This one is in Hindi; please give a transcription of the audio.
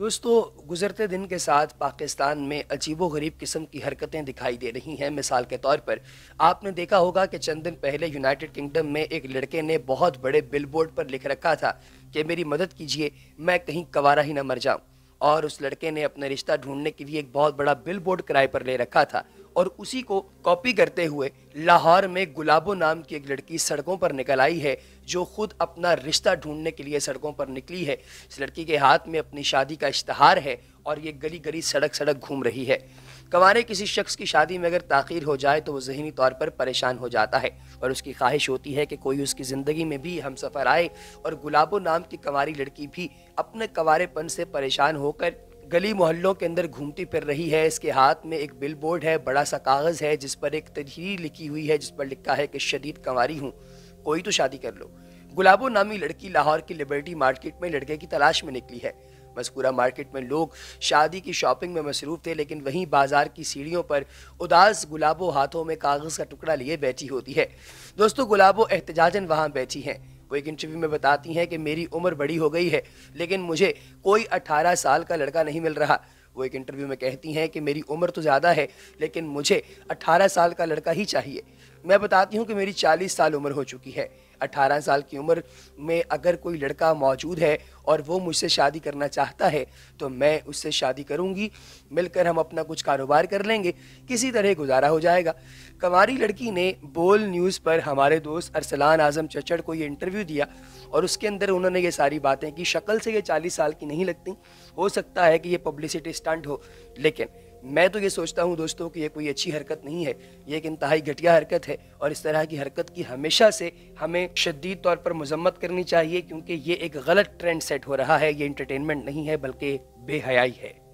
दोस्तों गुजरते दिन के साथ पाकिस्तान में अजीबो गरीब किस्म की हरकतें दिखाई दे रही हैं मिसाल के तौर पर आपने देखा होगा कि चंद दिन पहले यूनाइटेड किंगडम में एक लड़के ने बहुत बड़े बिलबोर्ड पर लिख रखा था कि मेरी मदद कीजिए मैं कहीं कवारा ही ना मर जाऊं और उस लड़के ने अपना रिश्ता ढूंढने के लिए एक बहुत बड़ा बिल किराए पर ले रखा था और उसी को कॉपी करते हुए लाहौर में गुलाबो नाम की एक लड़की सड़कों पर निकल आई है जो खुद अपना रिश्ता ढूंढने के लिए सड़कों पर निकली है इस लड़की के हाथ में अपनी शादी का इश्तहार है और ये गली गली सड़क सड़क घूम रही है कमाने किसी शख्स की शादी में अगर ताखिर हो जाए तो वो जहनी तौर पर परेशान हो जाता है और उसकी ख्वाहिश होती है कि कोई उसकी ज़िंदगी में भी हम सफ़र आए और गुलाबो नाम की कंवारी लड़की भी अपने कंवारेपन से परेशान होकर गली मोहल्लों के अंदर घूमती फिर रही है इसके हाथ में एक बिल बोर्ड है बड़ा सा कागज़ है जिस पर एक तहरीर लिखी हुई है जिस पर लिखा है कि शदीद कंवारी हूँ कोई तो शादी कर लो गुलाबो नामी लड़की लाहौर की लिबर्टी मार्केट में लड़के की तलाश में निकली है मस्कुरा मार्केट में लोग शादी की शॉपिंग में मसरूफ़ थे लेकिन वहीं बाजार की सीढ़ियों पर उदास गुलाबो हाथों में कागज़ का टुकड़ा लिए बैठी होती है दोस्तों गुलाबो एहतजाजन वहाँ बैठी हैं वो एक इंटरव्यू में बताती हैं कि मेरी उम्र बड़ी हो गई है लेकिन मुझे कोई अट्ठारह साल का लड़का नहीं मिल रहा वो एक इंटरव्यू में कहती हैं कि मेरी उम्र तो ज़्यादा है लेकिन मुझे अट्ठारह साल का लड़का ही चाहिए मैं बताती हूँ कि मेरी चालीस साल उम्र हो चुकी है अठारह साल की उम्र में अगर कोई लड़का मौजूद है और वो मुझसे शादी करना चाहता है तो मैं उससे शादी करूँगी मिलकर हम अपना कुछ कारोबार कर लेंगे किसी तरह गुजारा हो जाएगा कमारी लड़की ने बोल न्यूज़ पर हमारे दोस्त अरसलान आज़म चचड़ को ये इंटरव्यू दिया और उसके अंदर उन्होंने ये सारी बातें की शक्ल से ये चालीस साल की नहीं लगती हो सकता है कि ये पब्लिसिटी स्टंट हो लेकिन मैं तो ये सोचता हूँ दोस्तों कि ये कोई अच्छी हरकत नहीं है ये एक इंतहाई घटिया हरकत है और इस तरह की हरकत की हमेशा से हमें शदीद तौर पर मजम्मत करनी चाहिए क्योंकि ये एक गलत ट्रेंड सेट हो रहा है ये इंटरटेनमेंट नहीं है बल्कि बेहयाई है